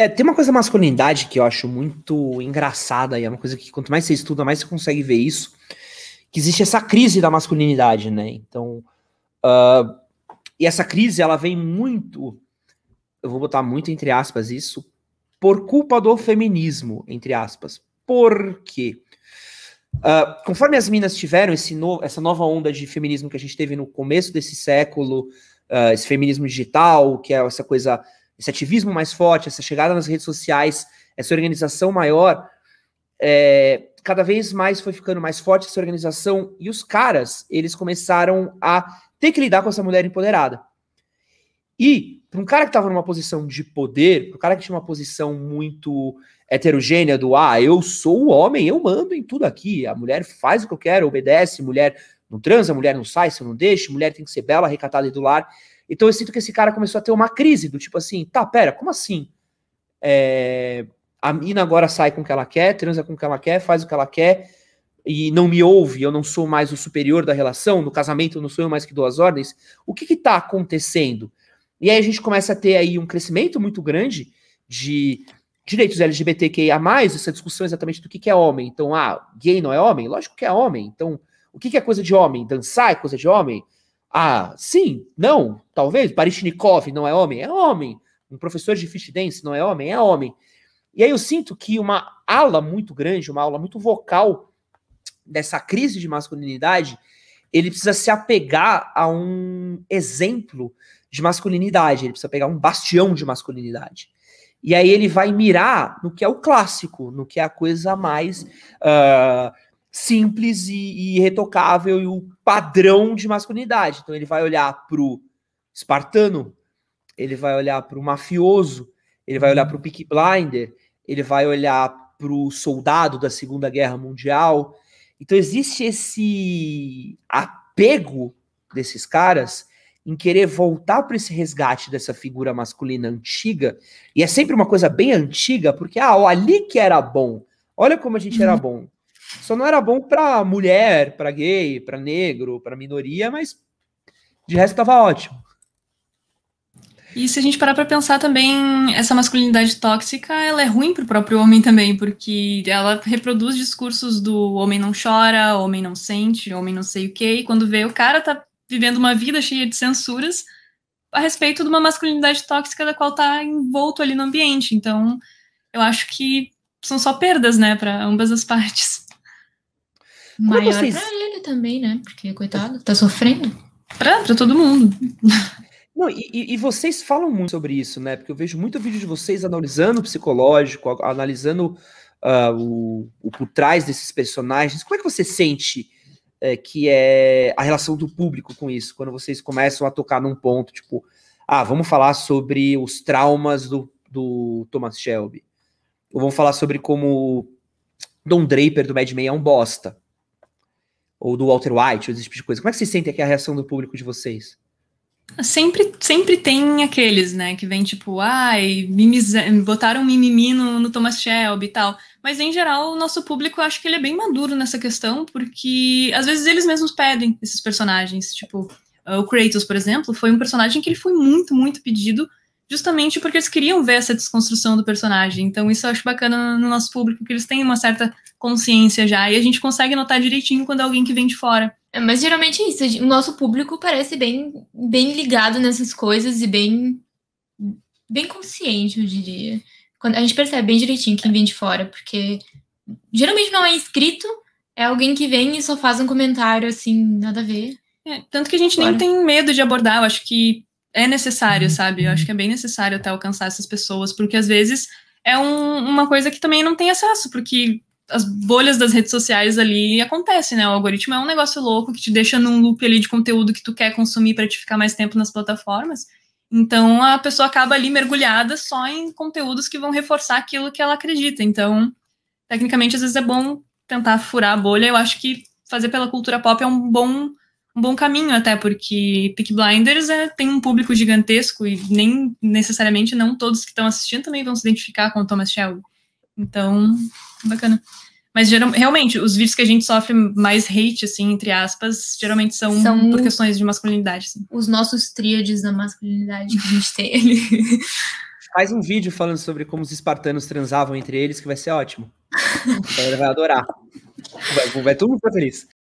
É, tem uma coisa da masculinidade que eu acho muito engraçada e é uma coisa que quanto mais você estuda, mais você consegue ver isso, que existe essa crise da masculinidade, né? Então, uh, e essa crise ela vem muito, eu vou botar muito entre aspas isso, por culpa do feminismo, entre aspas. Por quê? Uh, conforme as minas tiveram no, essa nova onda de feminismo que a gente teve no começo desse século, uh, esse feminismo digital, que é essa coisa esse ativismo mais forte, essa chegada nas redes sociais, essa organização maior, é, cada vez mais foi ficando mais forte essa organização e os caras, eles começaram a ter que lidar com essa mulher empoderada. E para um cara que estava numa posição de poder, para um cara que tinha uma posição muito heterogênea do ah, eu sou o homem, eu mando em tudo aqui, a mulher faz o que eu quero, obedece, mulher não transa, mulher não sai, se eu não deixo, mulher tem que ser bela, recatada e do lar. Então eu sinto que esse cara começou a ter uma crise do tipo assim, tá, pera, como assim? É, a mina agora sai com o que ela quer, transa com o que ela quer, faz o que ela quer e não me ouve, eu não sou mais o superior da relação, no casamento eu não sou eu mais que dou as ordens. O que está acontecendo? E aí a gente começa a ter aí um crescimento muito grande de direitos LGBTQIA+, essa discussão exatamente do que, que é homem. Então, ah, gay não é homem? Lógico que é homem. Então, o que, que é coisa de homem? Dançar é coisa de homem? Ah, sim, não, talvez. Baryshnikov não é homem? É homem. Um professor de fish dance não é homem? É homem. E aí eu sinto que uma ala muito grande, uma aula muito vocal dessa crise de masculinidade, ele precisa se apegar a um exemplo de masculinidade, ele precisa pegar um bastião de masculinidade. E aí ele vai mirar no que é o clássico, no que é a coisa mais. Uh, simples e, e retocável e o padrão de masculinidade. Então ele vai olhar para o espartano, ele vai olhar para o mafioso, ele vai olhar uhum. o pick Blinder, ele vai olhar para o soldado da Segunda Guerra Mundial. Então existe esse apego desses caras em querer voltar para esse resgate dessa figura masculina antiga, e é sempre uma coisa bem antiga, porque ah, ali que era bom. Olha como a gente uhum. era bom. Só não era bom para mulher, para gay, para negro, para minoria, mas de resto estava ótimo. E se a gente parar para pensar também, essa masculinidade tóxica, ela é ruim para o próprio homem também, porque ela reproduz discursos do homem não chora, homem não sente, homem não sei o quê, e quando vê o cara tá vivendo uma vida cheia de censuras a respeito de uma masculinidade tóxica da qual tá envolto ali no ambiente. Então, eu acho que são só perdas, né, para ambas as partes. Como para vocês... pra ele também, né? Porque, coitado, tá sofrendo. Pra, todo mundo. Não, e, e, vocês falam muito sobre isso, né? Porque eu vejo muito vídeo de vocês analisando o psicológico, analisando uh, o, o por trás desses personagens. Como é que você sente é, que é a relação do público com isso? Quando vocês começam a tocar num ponto, tipo, ah, vamos falar sobre os traumas do, do Thomas Shelby. Ou vamos falar sobre como Don Draper do Mad Men é um bosta ou do Walter White, ou esse tipo de coisa. Como é que vocês sentem aqui a reação do público de vocês? Sempre, sempre tem aqueles, né, que vem tipo, ai, mimiza... botaram mimimi no, no Thomas Shelby e tal. Mas em geral, o nosso público, acho que ele é bem maduro nessa questão, porque às vezes eles mesmos pedem esses personagens. Tipo, o Kratos, por exemplo, foi um personagem que ele foi muito, muito pedido justamente porque eles queriam ver essa desconstrução do personagem. Então, isso eu acho bacana no nosso público, que eles têm uma certa consciência já, e a gente consegue notar direitinho quando é alguém que vem de fora. É, mas geralmente é isso, o nosso público parece bem, bem ligado nessas coisas e bem, bem consciente, eu diria. Quando a gente percebe bem direitinho quem vem de fora, porque geralmente não é inscrito, é alguém que vem e só faz um comentário assim, nada a ver. É, tanto que a gente nem tem medo de abordar, eu acho que é necessário, uhum. sabe? Eu acho que é bem necessário até alcançar essas pessoas, porque às vezes é um, uma coisa que também não tem acesso, porque as bolhas das redes sociais ali acontecem, né? O algoritmo é um negócio louco que te deixa num loop ali de conteúdo que tu quer consumir para te ficar mais tempo nas plataformas. Então a pessoa acaba ali mergulhada só em conteúdos que vão reforçar aquilo que ela acredita. Então, tecnicamente, às vezes é bom tentar furar a bolha. Eu acho que fazer pela cultura pop é um bom um bom caminho até, porque Peak Blinders é, tem um público gigantesco e nem necessariamente não todos que estão assistindo também vão se identificar com o Thomas Shelby. Então, bacana. Mas geral, realmente, os vídeos que a gente sofre mais hate, assim, entre aspas, geralmente são, são por questões de masculinidade. Assim. Os nossos tríades da masculinidade que a gente tem ali. Faz um vídeo falando sobre como os espartanos transavam entre eles, que vai ser ótimo. Ela vai adorar. Vai, vai todo mundo ficar feliz.